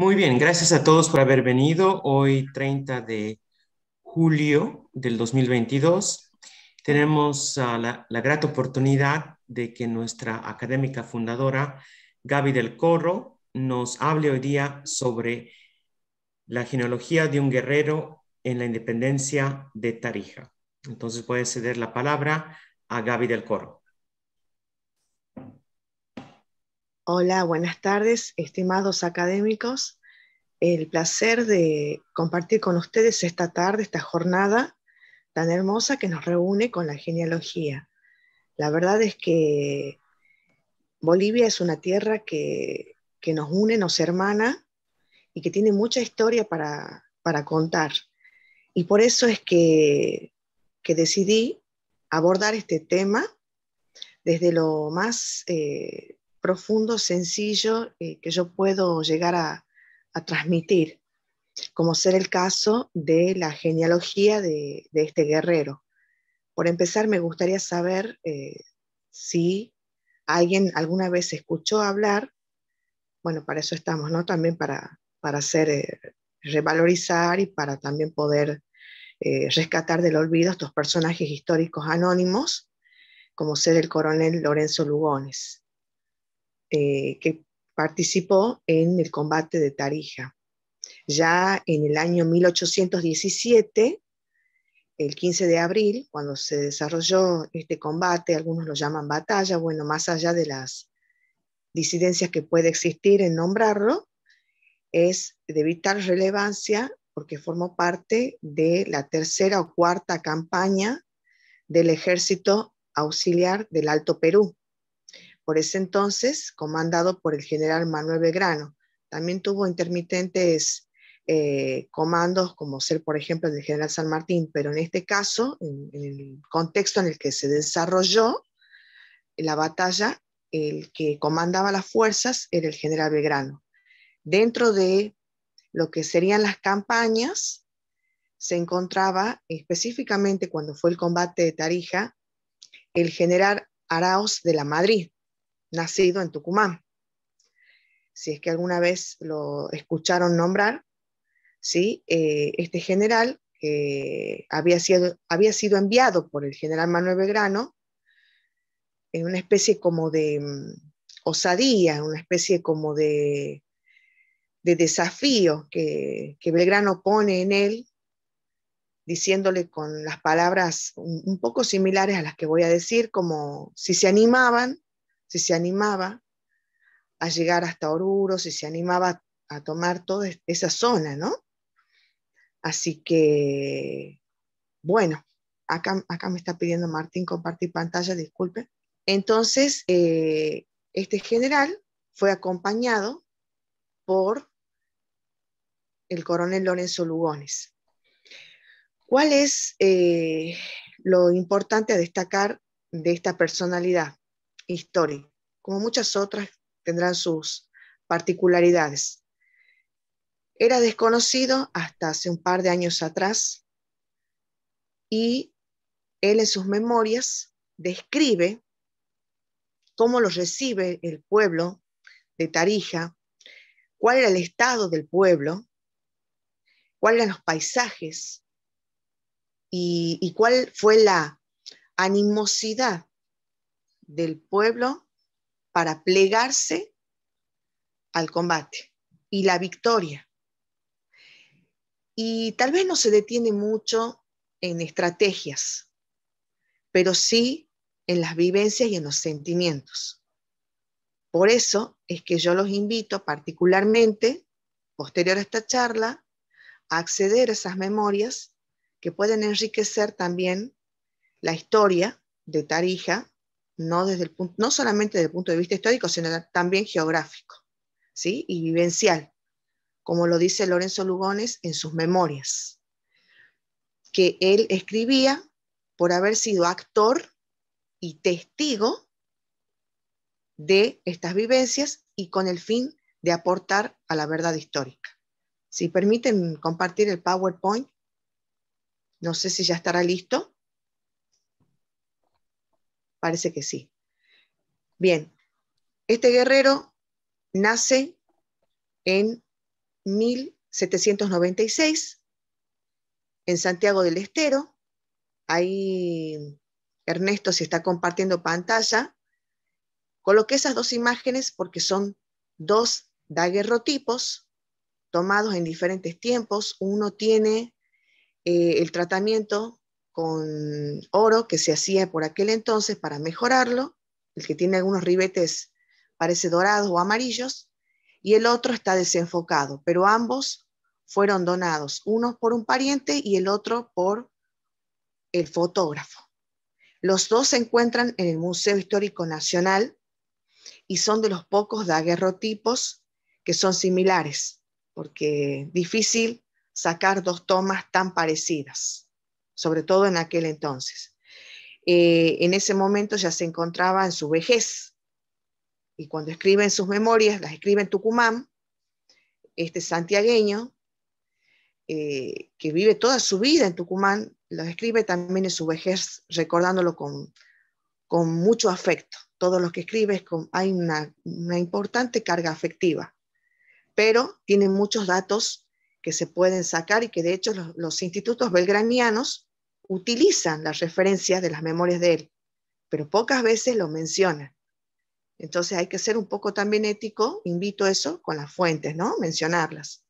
Muy bien, gracias a todos por haber venido. Hoy 30 de julio del 2022 tenemos ah, la, gran grata oportunidad de que nuestra académica fundadora Gaby del Corro nos hable hoy día sobre la genealogía de un guerrero en la independencia de Tarija. Entonces puede ceder la palabra a Gaby del Corro. Hola, buenas tardes, estimados académicos el placer de compartir con ustedes esta tarde, esta jornada tan hermosa que nos reúne con la genealogía. La verdad es que Bolivia es una tierra que, nos une, nos hermana y que tiene mucha historia para, contar. Y por eso es que, decidí abordar este tema desde lo más eh, profundo, sencillo eh, que yo puedo llegar a, a transmitir, como ser el caso de la genealogía de, este guerrero. Por empezar, me gustaría saber eh, si alguien alguna vez escuchó hablar, bueno, para eso estamos, ¿no? También para, para hacer, eh, revalorizar y para también poder eh, rescatar del olvido estos personajes históricos anónimos, como ser el coronel Lorenzo Lugones, que participó en el combate de Tarija. Ya en el año 1817, el 15 de abril, cuando se desarrolló este combate, algunos lo llaman batalla, bueno, más allá de las disidencias que puede existir en nombrarlo, es de vital relevancia porque formó parte de la tercera o cuarta campaña del ejército auxiliar del Alto Perú, por ese entonces comandado por el general Manuel Belgrano. También tuvo intermitentes eh, comandos, como ser, por ejemplo, el general San Martín, pero en este caso, en, el contexto en el que se desarrolló la batalla, el que comandaba las fuerzas era el general Belgrano. Dentro de lo que serían las campañas, se encontraba específicamente cuando fue el combate de Tarija, el general Arauz de la Madrid, nacido en Tucumán. Si es que alguna vez lo escucharon nombrar, ¿sí? Eh, este general que había sido, había sido enviado por el general Manuel Belgrano en una especie como de mm, osadía, una especie como de, desafío que, Belgrano pone en él, diciéndole con las palabras un poco similares a las que voy a decir, como si se animaban, si se animaba a llegar hasta Oruro, si se animaba a tomar toda esa zona, ¿no? Así que, bueno, acá, acá me está pidiendo Martín compartir pantalla, disculpe. Entonces, eh, este general fue acompañado por el coronel Lorenzo Lugones. ¿Cuál es eh, lo importante a destacar de esta personalidad? historia, como muchas otras tendrán sus particularidades. Era desconocido hasta hace un par de años atrás y él en sus memorias describe cómo lo recibe el pueblo de Tarija, cuál era el estado del pueblo, cuáles eran los paisajes y, y cuál fue la animosidad del pueblo para plegarse al combate y la victoria. Y tal vez no se detiene mucho en estrategias, pero sí en las vivencias y en los sentimientos. Por eso es que yo los invito particularmente, posterior a esta charla, a acceder a esas memorias que pueden enriquecer también la historia de Tarija no, desde el, no solamente desde el punto de vista histórico, sino también geográfico ¿sí? y vivencial, como lo dice Lorenzo Lugones en sus memorias, que él escribía por haber sido actor y testigo de estas vivencias y con el fin de aportar a la verdad histórica. Si permiten compartir el PowerPoint, no sé si ya estará listo. Parece que sí. Bien, este guerrero nace en 1796 en Santiago del Estero. Ahí Ernesto se está compartiendo pantalla. Coloqué esas dos imágenes porque son dos daguerrotipos tomados en diferentes tiempos. Uno tiene eh, el tratamiento con oro que se hacía por aquel entonces para mejorarlo, el que tiene algunos ribetes parece dorados o amarillos, y el otro está desenfocado, pero ambos fueron donados, uno por un pariente y el otro por el fotógrafo. Los dos se encuentran en el Museo Histórico Nacional y son de los pocos daguerrotipos que son similares, porque difícil sacar dos tomas tan parecidas sobre todo en aquel entonces. Eh, en ese momento ya se encontraba en su vejez y cuando escribe en sus memorias, las escribe en Tucumán, este santiagueño, eh, que vive toda su vida en Tucumán, las escribe también en su vejez, recordándolo con, mucho afecto. Todos los que escribe con, hay una, importante carga afectiva, pero tiene muchos datos que se pueden sacar y que de hecho los institutos belgranianos utilizan las referencias de las memorias de él, pero pocas veces lo mencionan. Entonces hay que ser un poco también ético, invito eso con las fuentes, ¿no? Mencionarlas.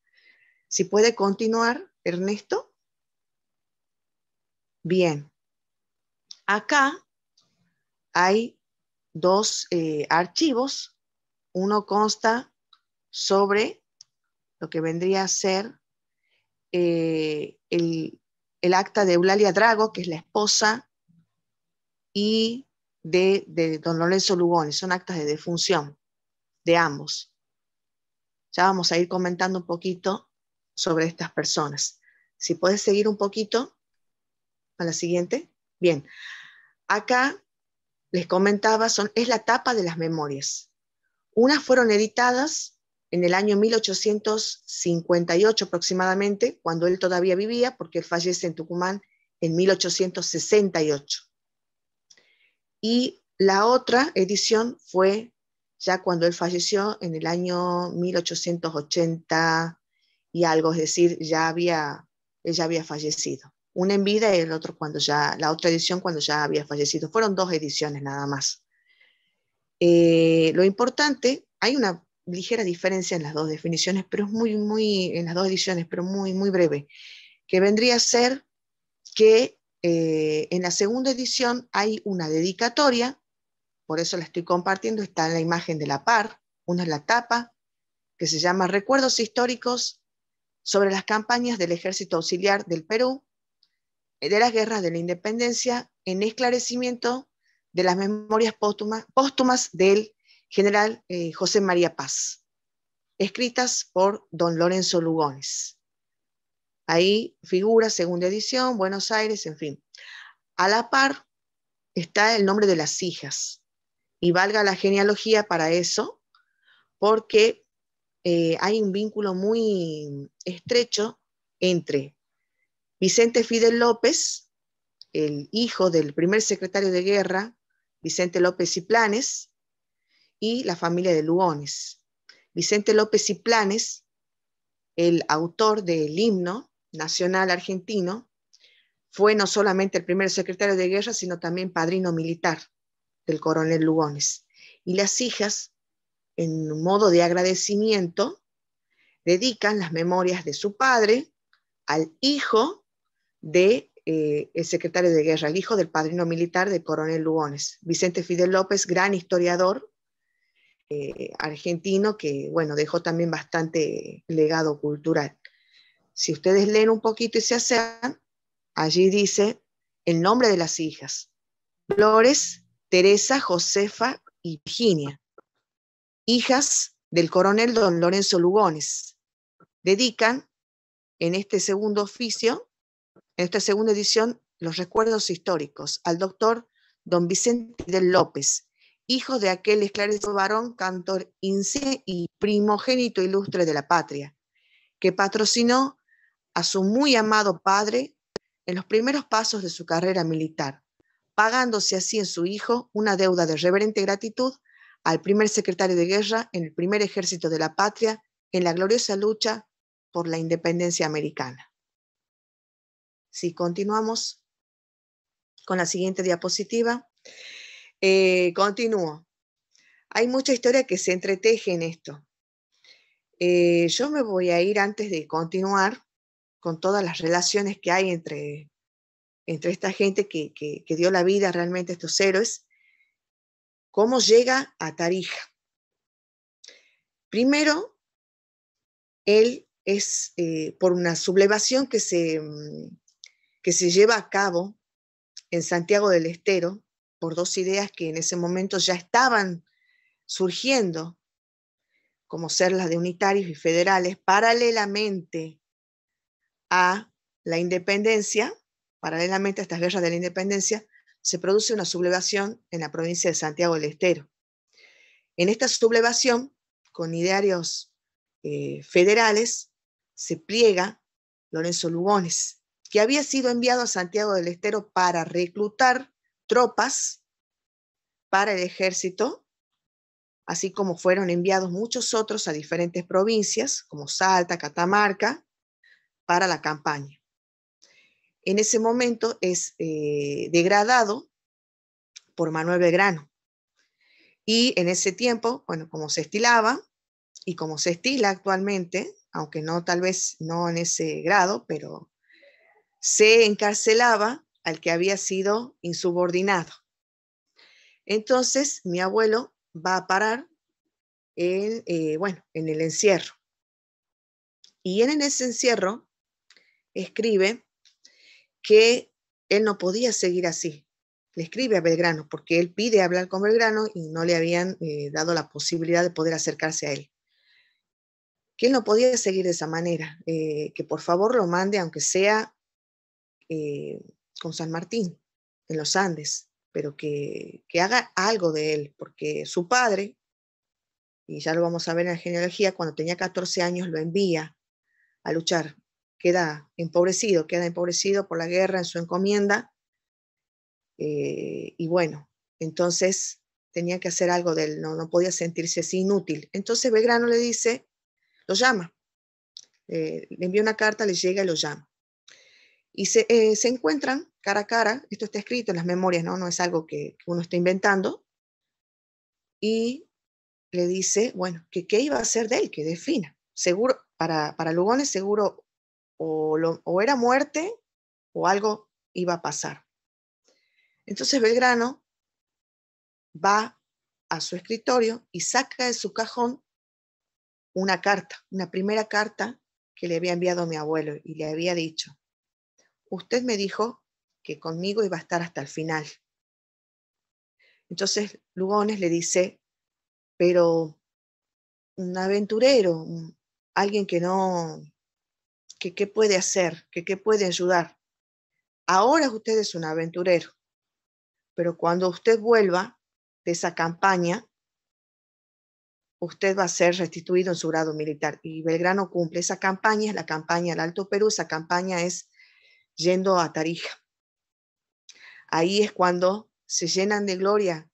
Si puede continuar, Ernesto. Bien. Acá hay dos eh, archivos. Uno consta sobre lo que vendría a ser eh, el, el acta de Eulalia Drago, que es la esposa, y de, don Lorenzo Lugones. Son actas de defunción de ambos. Ya vamos a ir comentando un poquito sobre estas personas. Si puedes seguir un poquito a la siguiente. Bien, acá les comentaba, son, es la tapa de las memorias. Unas fueron editadas en el año 1858 aproximadamente, cuando él todavía vivía, porque él fallece en Tucumán en 1868. Y la otra edición fue ya cuando él falleció en el año 1880 y algo, es decir, ya había, él había fallecido. Una en vida y el otro cuando ya, la otra edición cuando ya había fallecido. Fueron dos ediciones nada más. Eh, lo importante, hay una ligera diferencia en las dos definiciones, pero es muy, muy, en las dos ediciones, pero muy, muy breve, que vendría a ser que eh, en la segunda edición hay una dedicatoria, por eso la estoy compartiendo, está en la imagen de la par, una es la tapa, que se llama Recuerdos históricos sobre las campañas del Ejército Auxiliar del Perú, de las guerras de la independencia, en esclarecimiento de las memorias póstumas, póstumas del general eh, José María Paz, escritas por don Lorenzo Lugones. Ahí figura segunda edición, Buenos Aires, en fin. A la par está el nombre de las hijas. Y valga la genealogía para eso, porque eh, hay un vínculo muy estrecho entre Vicente Fidel López, el hijo del primer secretario de guerra, Vicente López y Planes, y la familia de Lugones. Vicente López y Planes, el autor del himno nacional argentino, fue no solamente el primer secretario de guerra, sino también padrino militar del coronel Lugones. Y las hijas, en modo de agradecimiento, dedican las memorias de su padre al hijo de eh, el secretario de guerra, el hijo del padrino militar del coronel Lugones, Vicente Fidel López, gran historiador eh, argentino que, bueno, dejó también bastante legado cultural. Si ustedes leen un poquito y se acercan, allí dice el nombre de las hijas. Flores, Teresa, Josefa y Virginia, hijas del coronel don Lorenzo Lugones. Dedican en este segundo oficio, en esta segunda edición, los recuerdos históricos al doctor don Vicente del López, Hijo de aquel esclarecido varón, cantor incé y primogénito ilustre de la patria, que patrocinó a su muy amado padre en los primeros pasos de su carrera militar, pagándose así en su hijo una deuda de reverente gratitud al primer secretario de guerra en el primer ejército de la patria en la gloriosa lucha por la independencia americana. Si continuamos con la siguiente diapositiva, eh, continúo. Hay mucha historia que se entreteje en esto. Eh, yo me voy a ir antes de continuar con todas las relaciones que hay entre, entre esta gente que, dio la vida realmente a estos héroes. ¿Cómo llega a Tarija? Primero, él es eh, por una sublevación que se, mm, que se lleva a cabo en Santiago del Estero, por dos ideas que en ese momento ya estaban surgiendo, como ser las de unitarios y federales, paralelamente a la independencia, paralelamente a estas guerras de la independencia, se produce una sublevación en la provincia de Santiago del Estero. En esta sublevación, con idearios eh, federales, se pliega Lorenzo Lugones, que había sido enviado a Santiago del Estero para reclutar tropas para el ejército, así como fueron enviados muchos otros a diferentes provincias, como Salta, Catamarca, para la campaña. En ese momento es eh, degradado por Manuel Belgrano. Y en ese tiempo, bueno, como se estilaba y como se estila actualmente, aunque no tal vez no en ese grado, pero se encarcelaba al que había sido insubordinado. Entonces, mi abuelo va a parar en, eh, bueno, en el encierro. Y él en ese encierro escribe que él no podía seguir así. Le escribe a Belgrano porque él pide hablar con Belgrano y no le habían eh, dado la posibilidad de poder acercarse a él. Que él no podía seguir de esa manera, eh, que por favor lo mande, aunque sea con San Martín, en los Andes, pero que, que haga algo de él, porque su padre, y ya lo vamos a ver en la genealogía, cuando tenía 14 años lo envía a luchar, queda empobrecido, queda empobrecido por la guerra en su encomienda, eh, y bueno, entonces tenía que hacer algo de él, no, no podía sentirse así inútil. Entonces Belgrano le dice, lo llama, eh, le envía una carta, le llega y lo llama. Y se, eh, se encuentran cara a cara, esto está escrito en las memorias, no, no es algo que, uno está inventando, y le dice, bueno, qué iba a hacer de él, que defina. Seguro, para, para Lugones seguro o, o era muerte o algo iba a pasar. Entonces Belgrano va a su escritorio y saca de su cajón una carta, una primera carta que le había enviado mi abuelo y le había dicho, usted me dijo conmigo conmigo iba a estar hasta el final. Entonces Lugones le dice, pero un aventurero, alguien que no, que qué puede hacer, que qué puede ayudar. Ahora usted es un aventurero, pero cuando usted vuelva de esa campaña, usted va a ser restituido en su grado militar. Y Belgrano cumple esa campaña, es la campaña del Alto Perú, esa campaña es yendo a Tarija. Ahí es cuando se llenan de gloria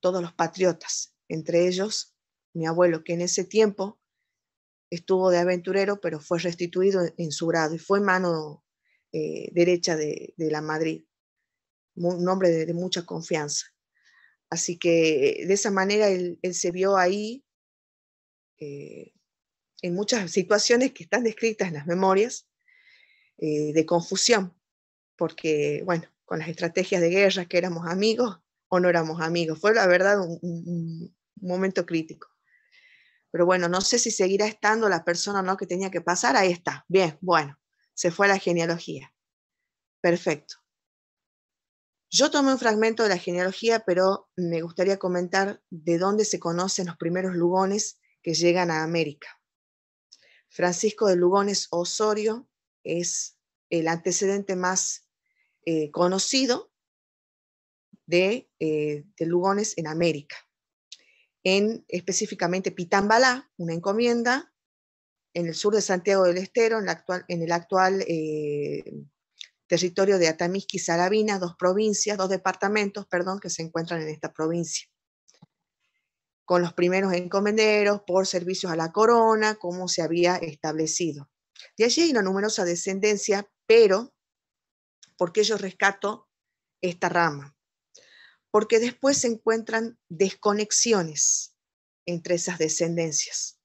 todos los patriotas, entre ellos mi abuelo, que en ese tiempo estuvo de aventurero, pero fue restituido en su grado y fue mano eh, derecha de, la Madrid, un hombre de, mucha confianza. Así que de esa manera él, se vio ahí eh, en muchas situaciones que están descritas en las memorias eh, de confusión, porque, bueno, con las estrategias de guerra, que éramos amigos o no éramos amigos. Fue la verdad un, momento crítico. Pero bueno, no sé si seguirá estando la persona o no que tenía que pasar. Ahí está. Bien, bueno, se fue a la genealogía. Perfecto. Yo tomé un fragmento de la genealogía, pero me gustaría comentar de dónde se conocen los primeros Lugones que llegan a América. Francisco de Lugones Osorio es el antecedente más eh, conocido eh, de, Lugones en América. En específicamente Pitambalá, una encomienda en el sur de Santiago del Estero, en, el actual eh, territorio de Atamisqui y dos provincias, dos departamentos, perdón, que se encuentran en esta provincia. Con los primeros encomenderos por servicios a la corona, como se había establecido. De allí hay una numerosa descendencia, pero ¿Por qué yo rescato esta rama? Porque después se encuentran desconexiones entre esas descendencias.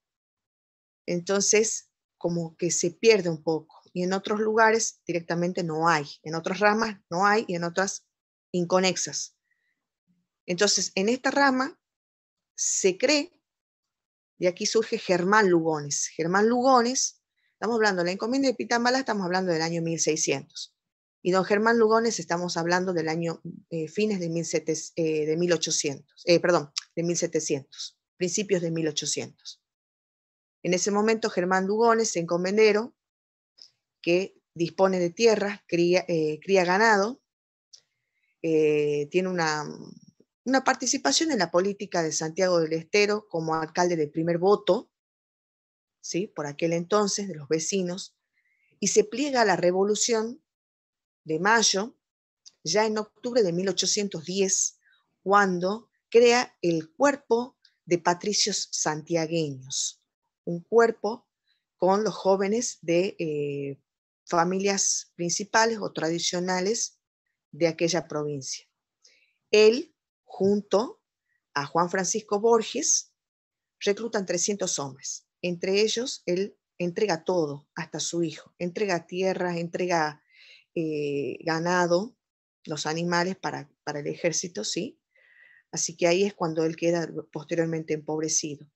Entonces, como que se pierde un poco. Y en otros lugares directamente no hay. En otras ramas no hay y en otras inconexas. Entonces, en esta rama se cree, y aquí surge Germán Lugones. Germán Lugones, estamos hablando de la encomienda de Pitambala, estamos hablando del año 1600. Y don Germán Lugones, estamos hablando del año eh, fines de, eh, de 1800, eh, perdón, de 1700, principios de 1800. En ese momento, Germán Lugones, encomendero, que dispone de tierras, cría, ganado, tiene una, una participación en la política de Santiago del Estero como alcalde del primer voto, ¿sí? por aquel entonces, de los vecinos, y se pliega a la revolución de mayo, ya en octubre de 1810, cuando crea el cuerpo de patricios santiagueños, un cuerpo con los jóvenes de eh, familias principales o tradicionales de aquella provincia. Él, junto a Juan Francisco Borges, reclutan 300 hombres. Entre ellos, él entrega todo, hasta su hijo. Entrega tierras, entrega eh, ganado, los animales para, para el ejército, sí. Así que ahí es cuando él queda posteriormente empobrecido.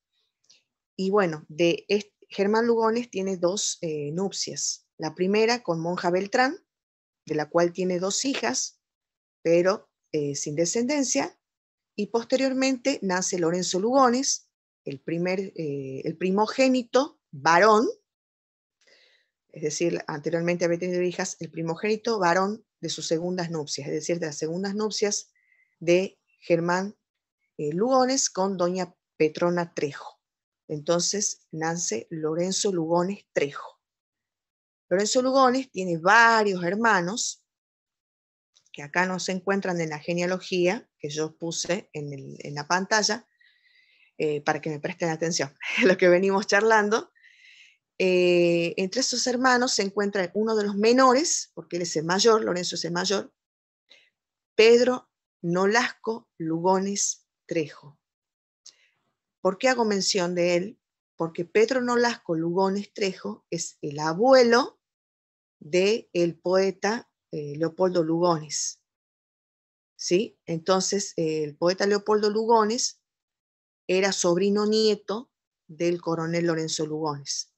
Y bueno, de Germán Lugones tiene dos eh, nupcias. La primera con Monja Beltrán, de la cual tiene dos hijas, pero eh, sin descendencia. Y posteriormente nace Lorenzo Lugones, el, primer, el primogénito varón es decir, anteriormente había tenido hijas, el primogénito varón de sus segundas nupcias, es decir, de las segundas nupcias de Germán eh, Lugones con doña Petrona Trejo. Entonces nace Lorenzo Lugones Trejo. Lorenzo Lugones tiene varios hermanos que acá no se encuentran en la genealogía que yo puse en, la pantalla eh, para que me presten atención lo que venimos charlando. Eh, entre sus hermanos se encuentra uno de los menores, porque él es el mayor, Lorenzo es el mayor, Pedro Nolasco Lugones Trejo. ¿Por qué hago mención de él? Porque Pedro Nolasco Lugones Trejo es el abuelo del poeta eh, Leopoldo Lugones. ¿Sí? Entonces, el poeta Leopoldo Lugones era sobrino nieto del coronel Lorenzo Lugones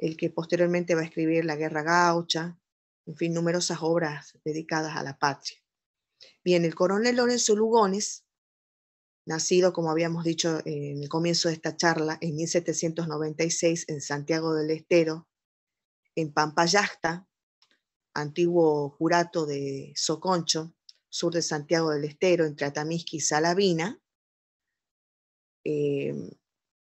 el que posteriormente va a escribir La Guerra Gaucha, en fin, numerosas obras dedicadas a la patria. Bien, el coronel Lorenzo Lugones, nacido, como habíamos dicho en el comienzo de esta charla, en 1796 en Santiago del Estero, en Pampayasta antiguo jurato de Soconcho, sur de Santiago del Estero, entre Atamisqui y Salavina. Eh,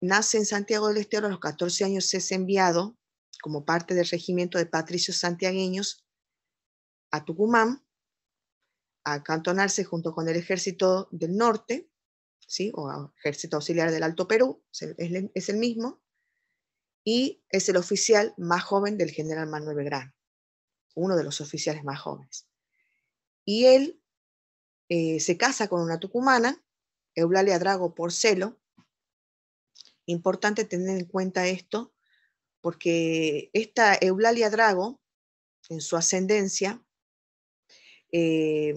nace en Santiago del Estero, a los 14 años es enviado como parte del regimiento de patricios santiagueños a Tucumán, a cantonarse junto con el ejército del norte, ¿sí? o ejército auxiliar del Alto Perú, es el mismo, y es el oficial más joven del general Manuel Belgrano, uno de los oficiales más jóvenes. Y él eh, se casa con una tucumana, Eulalia Drago Porcelo. Importante tener en cuenta esto, porque esta Eulalia Drago, en su ascendencia, eh,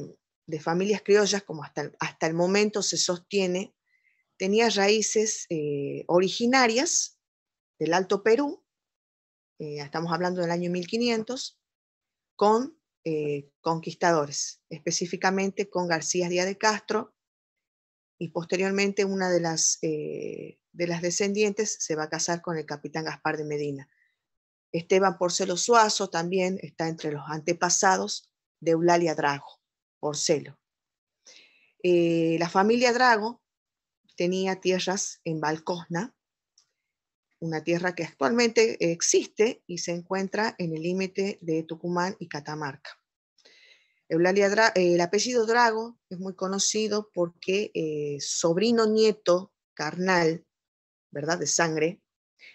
de familias criollas, como hasta el, momento se sostiene, tenía raíces eh, originarias del Alto Perú, eh, estamos hablando del año 1500, con conquistadores, específicamente con García Díaz de Castro, y posteriormente una de las de las descendientes se va a casar con el capitán Gaspar de Medina. Esteban Porcelo Suazo también está entre los antepasados de Eulalia Drago, Porcelo. Eh, la familia Drago tenía tierras en Valcosna, una tierra que actualmente existe y se encuentra en el límite de Tucumán y Catamarca. Eulalia eh, el apellido Drago es muy conocido porque eh, sobrino nieto carnal ¿verdad? De sangre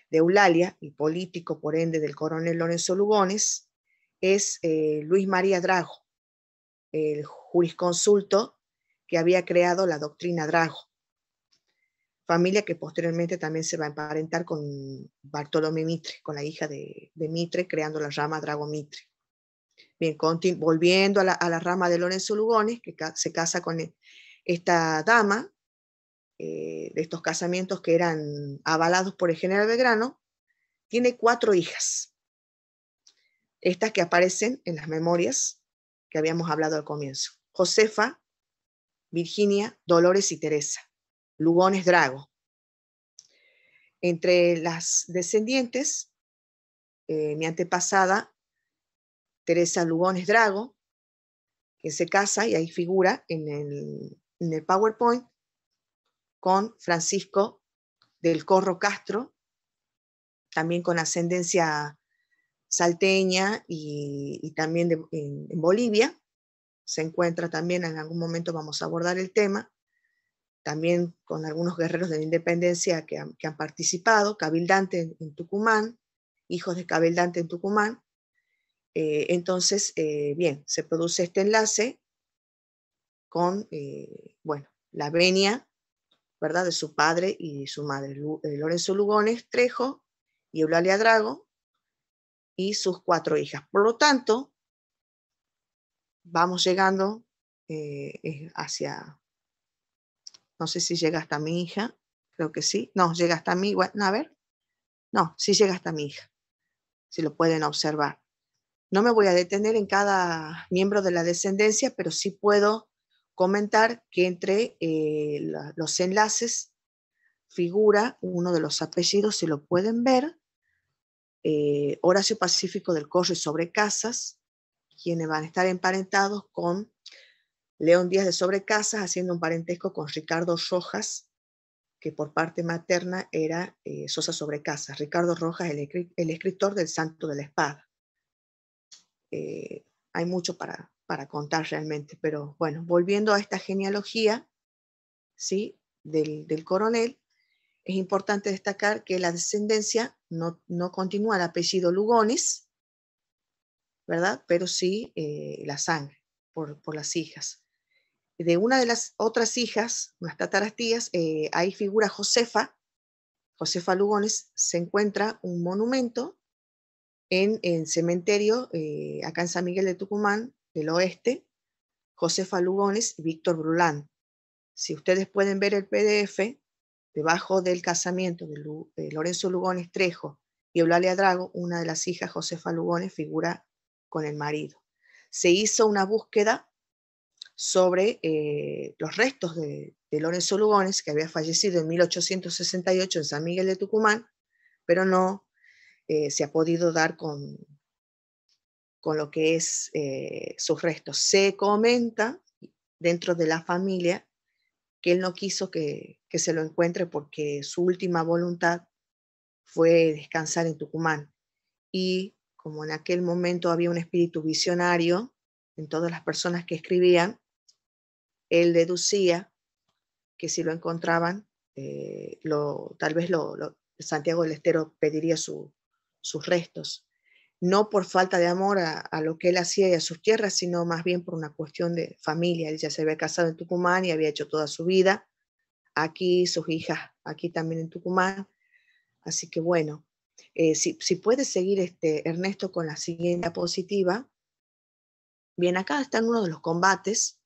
de Eulalia y político, por ende, del coronel Lorenzo Lugones, es eh, Luis María Drago, el jurisconsulto que había creado la doctrina Drago, familia que posteriormente también se va a emparentar con Bartolomé Mitre, con la hija de, de Mitre, creando la rama Drago Mitre. Bien, volviendo a la, rama de Lorenzo Lugones, que se casa con e-, esta dama, eh, de estos casamientos que eran avalados por el general Belgrano, tiene cuatro hijas. Estas que aparecen en las memorias que habíamos hablado al comienzo. Josefa, Virginia, Dolores y Teresa. Lugones Drago. Entre las descendientes, eh, mi antepasada, Teresa Lugones Drago, que se casa y ahí figura en el PowerPoint, con Francisco del Corro Castro, también con ascendencia salteña y, también en, Bolivia. Se encuentra también, en algún momento vamos a abordar el tema, también con algunos guerreros de la independencia que han, participado, cabildante en, Tucumán, hijos de cabildante en Tucumán. Eh, entonces, eh, bien, se produce este enlace con, eh, bueno, la venia ¿verdad? de su padre y su madre, eh, Lorenzo Lugones Trejo y Eulalia Drago y sus cuatro hijas. Por lo tanto, vamos llegando eh, hacia, no sé si llega hasta mi hija, creo que sí, no, llega hasta mi, bueno, a ver, no, sí llega hasta mi hija, si lo pueden observar. No me voy a detener en cada miembro de la descendencia, pero sí puedo comentar que entre eh, los enlaces figura uno de los apellidos, si lo pueden ver, eh, Horacio Pacífico del Corre sobre Casas, quienes van a estar emparentados con León Díaz de Sobrecasas, haciendo un parentesco con Ricardo Rojas, que por parte materna era eh, Sosa Sosa Sobrecasas. Ricardo Rojas, el, escritor del Santo de la Espada. hay mucho para, para contar realmente. Pero bueno, volviendo a esta genealogía ¿sí? del, coronel, es importante destacar que la descendencia no, continúa el apellido Lugones, ¿verdad? Pero sí eh, la sangre por, por, las hijas. De una de las otras hijas, unas tatarastías, tías, eh, ahí figura Josefa, Josefa Lugones, se encuentra un monumento en el cementerio eh, acá en San Miguel de Tucumán, del Oeste, Josefa Lugones y Víctor Brulán. Si ustedes pueden ver el PDF, debajo del casamiento de, Lorenzo Lugones Trejo y Eulalia Drago, una de las hijas, Josefa Lugones, figura con el marido. Se hizo una búsqueda sobre eh, los restos de, Lorenzo Lugones, que había fallecido en 1868 en San Miguel de Tucumán, pero no eh, se ha podido dar con, con lo que es eh, sus restos. Se comenta dentro de la familia que él no quiso que, que se lo encuentre porque su última voluntad fue descansar en Tucumán. Y como en aquel momento había un espíritu visionario en todas las personas que escribían, él deducía que si lo encontraban, eh, lo, tal vez lo, Santiago del Estero pediría sus restos no por falta de amor a, lo que él hacía y a sus tierras, sino más bien por una cuestión de familia. Él ya se había casado en Tucumán y había hecho toda su vida aquí, sus hijas aquí también en Tucumán. Así que bueno, eh, si, si puedes seguir este, Ernesto con la siguiente diapositiva. Bien, acá está uno de los combates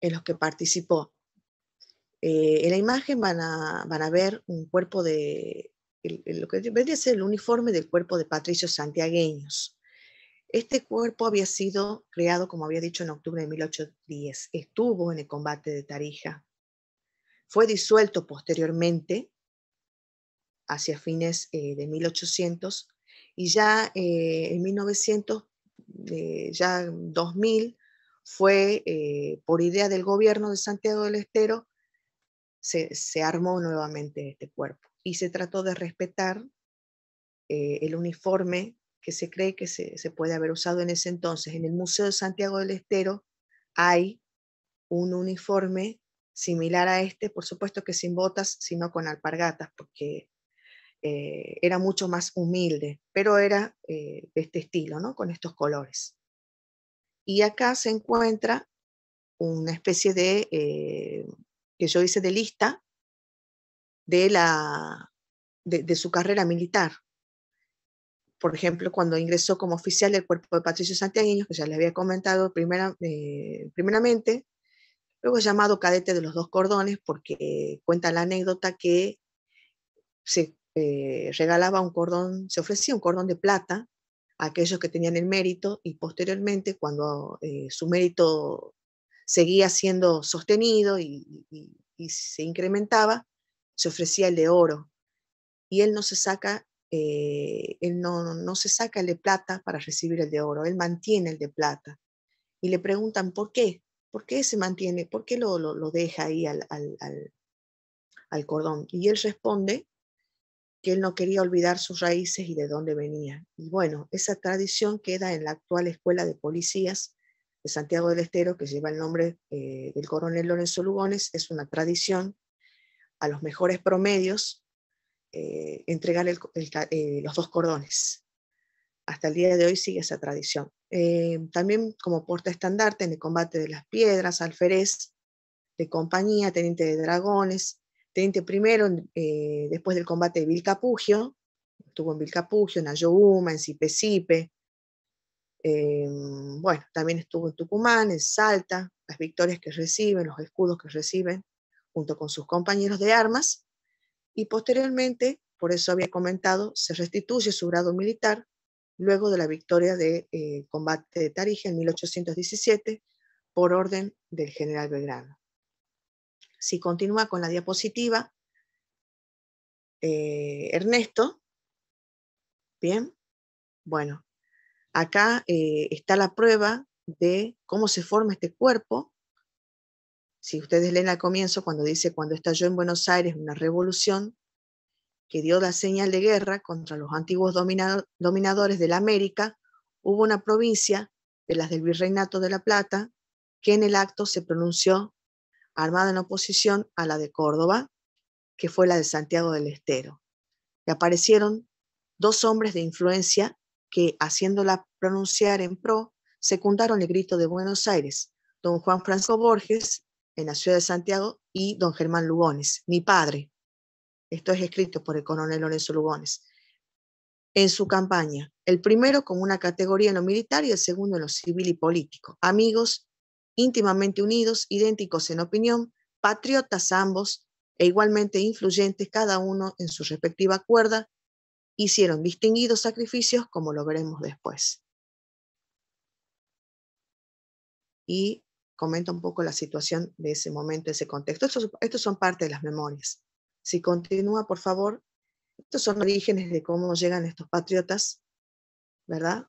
en los que participó. Eh, en la imagen van a, van a ver un cuerpo de lo que debería ser el uniforme del cuerpo de patricios santiagueños. Este cuerpo había sido creado, como había dicho, en octubre de 1810. Estuvo en el combate de Tarija. Fue disuelto posteriormente, hacia fines eh, de 1800, y ya eh, en 1900, eh, ya 2000, fue por idea del gobierno de Santiago del Estero, se armó nuevamente este cuerpo y se trató de respetar eh, el uniforme que se cree que se, puede haber usado en ese entonces. En el Museo de Santiago del Estero hay un uniforme similar a este, por supuesto que sin botas, sino con alpargatas, porque eh, era mucho más humilde, pero era eh, de este estilo, ¿no? con estos colores. Y acá se encuentra una especie de, que yo hice de lista de, la, de, su carrera militar. Por ejemplo, cuando ingresó como oficial del cuerpo de Patricio Santiagueños, que ya le había comentado eh, primeramente, luego llamado cadete de los dos cordones porque cuenta la anécdota que se eh, regalaba un cordón, se ofrecía un cordón de plata a aquellos que tenían el mérito y posteriormente cuando eh, su mérito seguía siendo sostenido y, se incrementaba, se ofrecía el de oro y él no se saca, eh, él no, no se saca el de plata para recibir el de oro, él mantiene el de plata. Y le preguntan, ¿por qué? ¿Por qué se mantiene? ¿Por qué lo, lo, deja ahí al, al, al, cordón? Y él responde que él no quería olvidar sus raíces y de dónde venía. Y bueno, esa tradición queda en la actual Escuela de Policías de Santiago del Estero, que lleva el nombre eh, del coronel Lorenzo Lugones, es una tradición a los mejores promedios, eh, entregar eh, los dos cordones. Hasta el día de hoy sigue esa tradición. Eh, también como porta estandarte en el combate de las piedras, alférez de compañía, teniente de dragones, teniente primero después del combate de Vilcapugio, estuvo en Vilcapugio, en Ayoguma, en Sipe eh, bueno, también estuvo en Tucumán, en Salta, las victorias que reciben, los escudos que reciben junto con sus compañeros de armas y posteriormente, por eso había comentado, se restituye su grado militar luego de la victoria de eh, combate de Tarija en 1817 por orden del general Belgrano. Si continúa con la diapositiva, eh, Ernesto, bien, bueno, acá eh, está la prueba de cómo se forma este cuerpo si ustedes leen al comienzo, cuando dice, cuando estalló en Buenos Aires una revolución que dio la señal de guerra contra los antiguos dominadores de la América, hubo una provincia de las del Virreinato de La Plata que en el acto se pronunció armada en oposición a la de Córdoba, que fue la de Santiago del Estero. Y aparecieron dos hombres de influencia que, haciéndola pronunciar en pro, secundaron el grito de Buenos Aires, don Juan Francisco Borges en la ciudad de Santiago, y don Germán Lugones, mi padre. Esto es escrito por el coronel Lorenzo Lugones. En su campaña, el primero con una categoría en lo militar y el segundo en lo civil y político. Amigos, íntimamente unidos, idénticos en opinión, patriotas ambos e igualmente influyentes cada uno en su respectiva cuerda, hicieron distinguidos sacrificios como lo veremos después. Y comenta un poco la situación de ese momento, ese contexto. Estos, son parte de las memorias. Si continúa, por favor, estos son orígenes de cómo llegan estos patriotas, ¿verdad?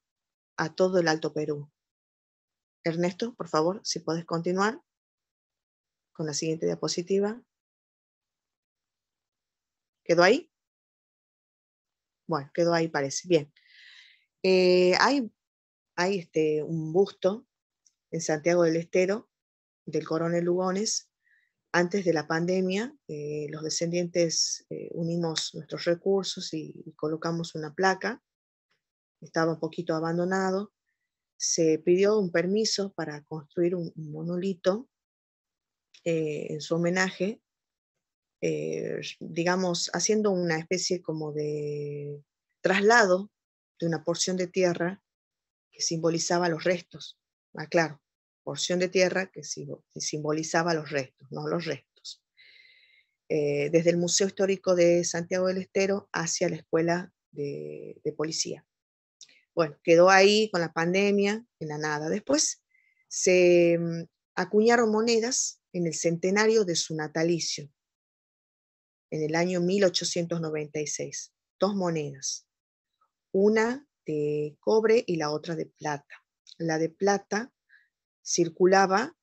A todo el Alto Perú. Ernesto, por favor, si puedes continuar con la siguiente diapositiva. ¿Quedó ahí? Bueno, quedó ahí, parece. Bien. Eh, hay hay este, un busto en Santiago del Estero, del coronel Lugones. Antes de la pandemia, eh, los descendientes eh, unimos nuestros recursos y, colocamos una placa. Estaba un poquito abandonado. Se pidió un permiso para construir un, monolito eh, en su homenaje, digamos, haciendo una especie como de traslado de una porción de tierra que simbolizaba los restos Ah, claro, porción de tierra que simbolizaba los restos, no los restos. Eh, desde el Museo Histórico de Santiago del Estero hacia la Escuela de, de Policía. Bueno, quedó ahí con la pandemia, en la nada. Después se mm, acuñaron monedas en el centenario de su natalicio, en el año 1896. Dos monedas, una de cobre y la otra de plata la de plata circulaba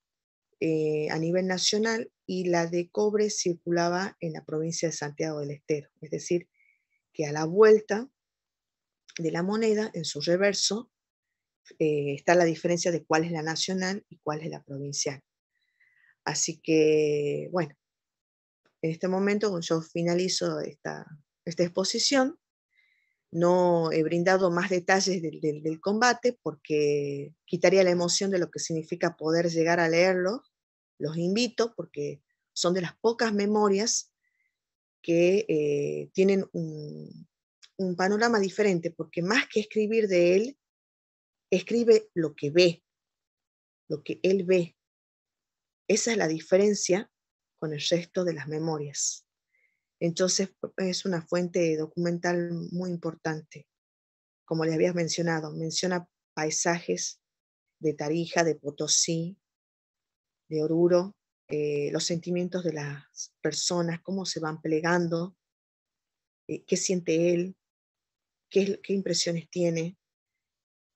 eh, a nivel nacional y la de cobre circulaba en la provincia de Santiago del Estero. Es decir, que a la vuelta de la moneda, en su reverso, eh, está la diferencia de cuál es la nacional y cuál es la provincial. Así que, bueno, en este momento yo finalizo esta exposición no he brindado más detalles del, combate porque quitaría la emoción de lo que significa poder llegar a leerlo. Los invito porque son de las pocas memorias que eh, tienen un panorama diferente, porque más que escribir de él, escribe lo que ve, lo que él ve. Esa es la diferencia con el resto de las memorias. Entonces es una fuente documental muy importante. Como le habías mencionado, menciona paisajes de Tarija, de Potosí, de Oruro, eh, los sentimientos de las personas, cómo se van plegando, eh, qué siente él, qué, impresiones tiene,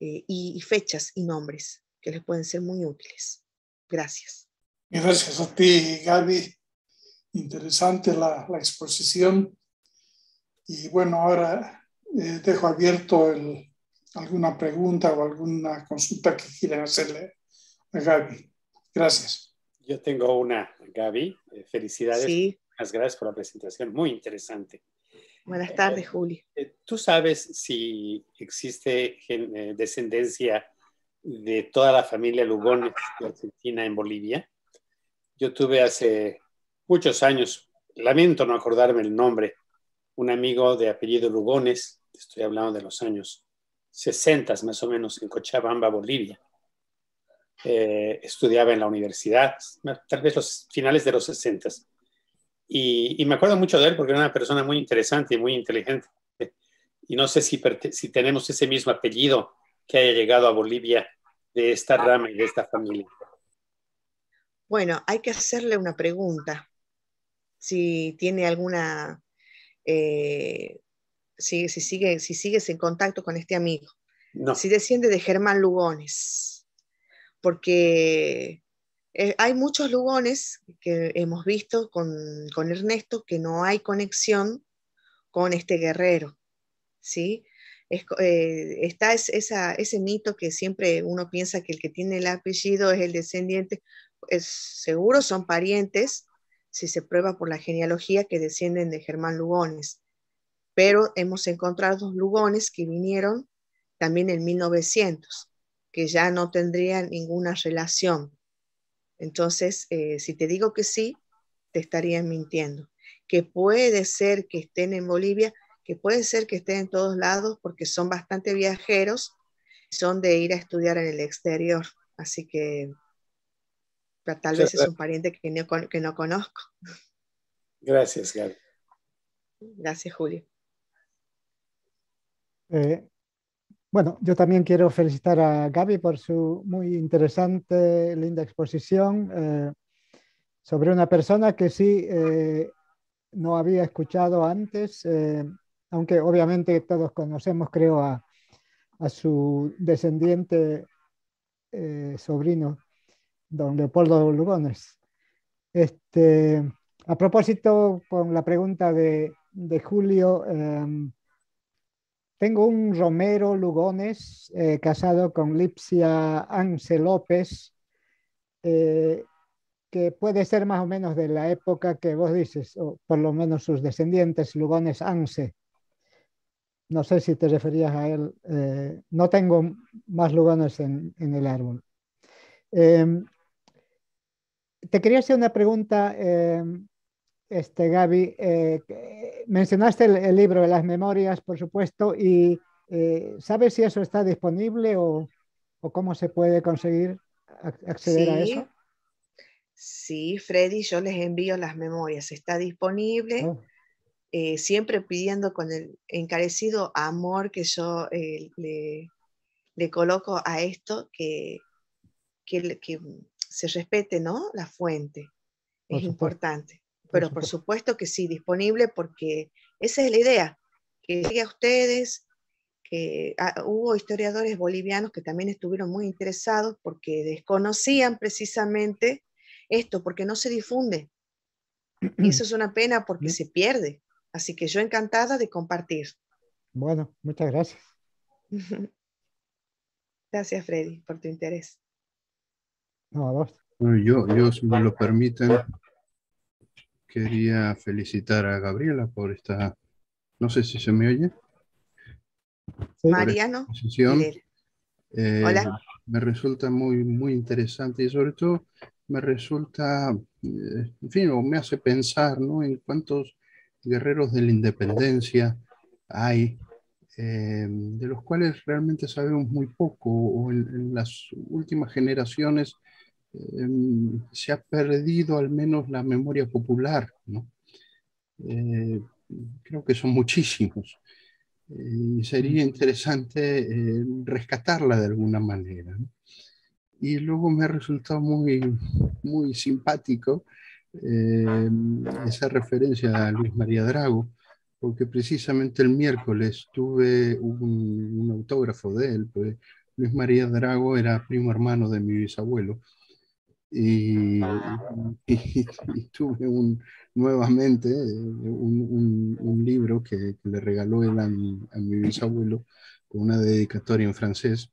eh, y, fechas y nombres que les pueden ser muy útiles. Gracias. Gracias a ti, Gaby interesante la, exposición. Y bueno, ahora eh, dejo abierto alguna pregunta o alguna consulta que quieran hacerle a Gaby. Gracias. Yo tengo una, Gaby. Eh, felicidades. Muchas gracias por la presentación. Muy interesante. Buenas tardes, eh, Juli. ¿Tú sabes si existe descendencia de toda la familia Lugones de Argentina en Bolivia? Yo tuve hace muchos años, lamento no acordarme el nombre, un amigo de apellido Lugones, estoy hablando de los años 60 más o menos, en Cochabamba, Bolivia. Eh, estudiaba en la universidad, tal vez los finales de los 60. Y, me acuerdo mucho de él porque era una persona muy interesante y muy inteligente. Y no sé si, si tenemos ese mismo apellido que haya llegado a Bolivia de esta rama y de esta familia. Bueno, hay que hacerle una pregunta si tiene alguna, eh, si, sigue, si sigues en contacto con este amigo. Si desciende de Germán Lugones, porque eh, hay muchos Lugones que hemos visto con, Ernesto que no hay conexión con este guerrero, ¿sí? Eh, está es, ese mito que siempre uno piensa que el que tiene el apellido es el descendiente, es, seguro son parientes, si se prueba por la genealogía que descienden de Germán Lugones. Pero hemos encontrado Lugones que vinieron también en 1900, que ya no tendrían ninguna relación. Entonces, eh, si te digo que sí, te estarían mintiendo. Que puede ser que estén en Bolivia, que puede ser que estén en todos lados porque son bastante viajeros, son de ir a estudiar en el exterior. Así que tal vez es eh. un pariente que no, que no conozco. Gracias, Gaby. Gracias, Julio. Eh, bueno, yo también quiero felicitar a Gaby por su muy interesante, linda exposición eh, sobre una persona que sí no había escuchado antes, aunque obviamente todos conocemos, creo, a, a su descendiente sobrino don Leopoldo Lugones. Este, a propósito, con la pregunta de, Julio, em, tengo un Romero Lugones eh, casado con Lipsia Anse López, eh, que puede ser más o menos de la época que vos dices, o por lo menos sus descendientes, Lugones Anse. No sé si te referías a él. Eh, no tengo más Lugones en, en el árbol. Em, te quería hacer una pregunta, eh, este, Gaby. Eh, mencionaste el, libro de las memorias, por supuesto, y eh, ¿sabes si eso está disponible o, cómo se puede conseguir acceder a eso? Sí, Freddy, yo les envío las memorias. Está disponible. Oh. siempre pidiendo con el encarecido amor que yo le, coloco a esto, que, que, se respete, ¿no? La fuente. es importante. Pero por supuesto. que sí, disponible porque esa es la idea, que llegue a ustedes, que ah, hubo historiadores bolivianos que también estuvieron muy interesados porque desconocían precisamente esto, porque no se difunde. Y eso es una pena porque se pierde. Así que yo encantada de compartir. Bueno, muchas gracias. Gracias, Freddy, por tu interés yo, yo, si me lo permiten, quería felicitar a Gabriela por esta, no sé si se me oye. Mariano. Eh, me resulta muy, muy interesante y sobre todo me resulta, eh, en fin, me hace pensar en cuántos guerreros de la independencia hay, eh, de los cuales realmente sabemos muy poco, o en las últimas generaciones Em, se ha perdido al menos la memoria popular, eh, creo que son muchísimos. Eh, sería interesante eh, rescatarla de alguna manera. Y luego me resultado muy, muy simpático em, esa referencia a Luis María Drago, porque precisamente el miércoles tuve un, autógrafo de él, pues, Luis María Drago era primo hermano de mi bisabuelo, Y, tuve un, nuevamente eh, un, un, libro que, le regaló él a mi, bisabuelo con una dedicatoria en francés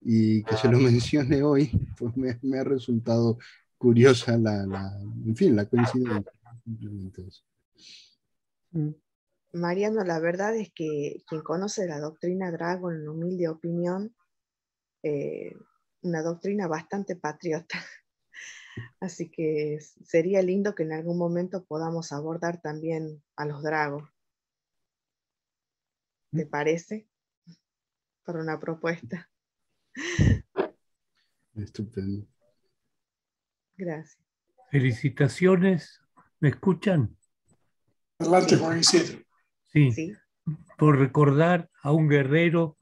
y que se lo mencione hoy, pues me, me ha resultado curiosa la, la, en fin, la coincidencia. Mm. Mariano, la verdad es que quien conoce la doctrina Drago, en humilde opinión, eh, una doctrina bastante patriota, Así que sería lindo que en algún momento podamos abordar también a los dragos. Mm. ¿Te parece? Para una propuesta. Estupendo. Gracias. Felicitaciones. ¿Me escuchan? Adelante, Juan Isidro. sí. Por recordar a un guerrero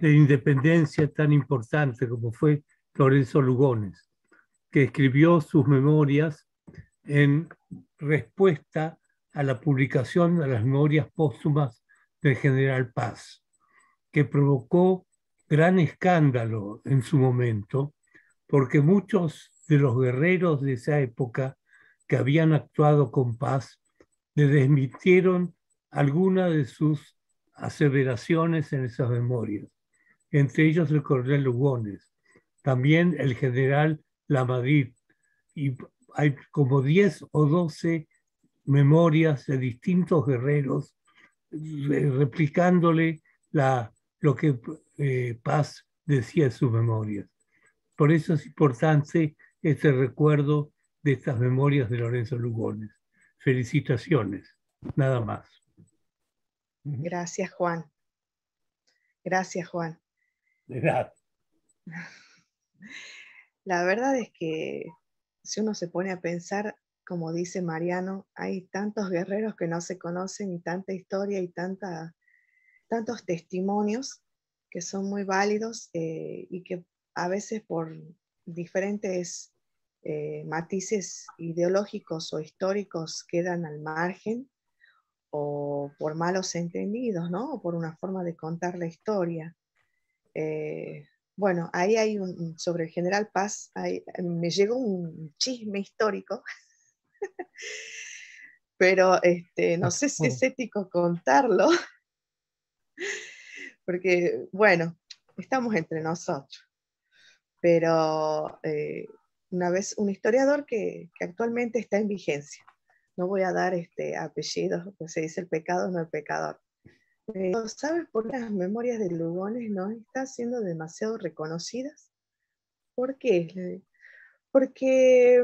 de independencia tan importante como fue Lorenzo Lugones que escribió sus memorias en respuesta a la publicación de las memorias póstumas del general Paz, que provocó gran escándalo en su momento, porque muchos de los guerreros de esa época que habían actuado con paz le desmintieron algunas de sus aseveraciones en esas memorias, entre ellos el coronel Lugones, también el general la Madrid. Y hay como 10 o 12 memorias de distintos guerreros eh, replicándole la, lo que eh, Paz decía en sus memorias. Por eso es importante este recuerdo de estas memorias de Lorenzo Lugones. Felicitaciones, nada más. Gracias, Juan. Gracias, Juan. De La verdad es que si uno se pone a pensar, como dice Mariano, hay tantos guerreros que no se conocen y tanta historia y tantos testimonios que son muy válidos eh, y que a veces por diferentes eh, matices ideológicos o históricos quedan al margen o por malos entendidos, ¿no? O por una forma de contar la historia. Eh, bueno, ahí hay un, sobre el general Paz, eh, me llegó un chisme histórico, pero este, no ah, sé si es ético contarlo, porque bueno, estamos entre nosotros, pero eh, una vez un historiador que, actualmente está en vigencia, no voy a dar este, apellidos, pues se dice el pecado, no el pecador, ¿sabes por qué las memorias de Lugones no están siendo demasiado reconocidas? ¿Por qué? Porque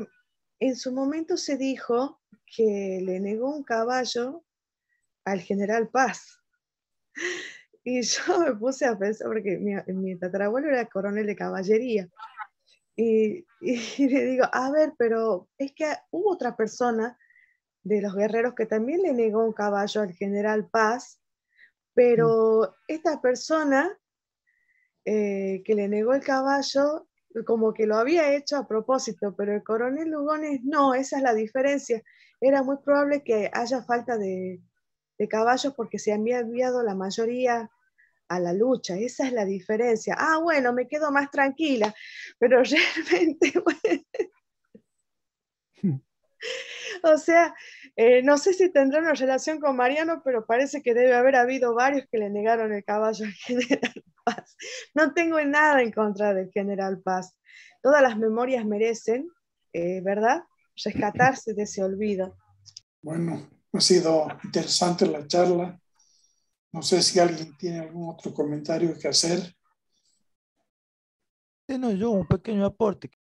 en su momento se dijo que le negó un caballo al general Paz. Y yo me puse a pensar, porque mi, tatarabuelo era coronel de caballería. Y, y, le digo, a ver, pero es que hubo otra persona de los guerreros que también le negó un caballo al general Paz Mm. Pero esta persona eh, que le negó el caballo, como que lo había hecho a propósito, pero el coronel Lugones no, esa es la diferencia. Era muy probable que haya falta de, de caballos porque se había enviado la mayoría a la lucha, esa es la diferencia. Ah, bueno, me quedo más tranquila, pero realmente, hmm. o sea, eh, no sé si tendrá una relación con Mariano, pero parece que debe haber habido varios que le negaron el caballo al general Paz. No tengo nada en contra del general Paz. Todas las memorias merecen, eh, ¿verdad?, rescatarse de ese olvido. Bueno, ha sido interesante la charla. No sé si alguien tiene algún otro comentario que hacer. Tengo yo un pequeño aporte.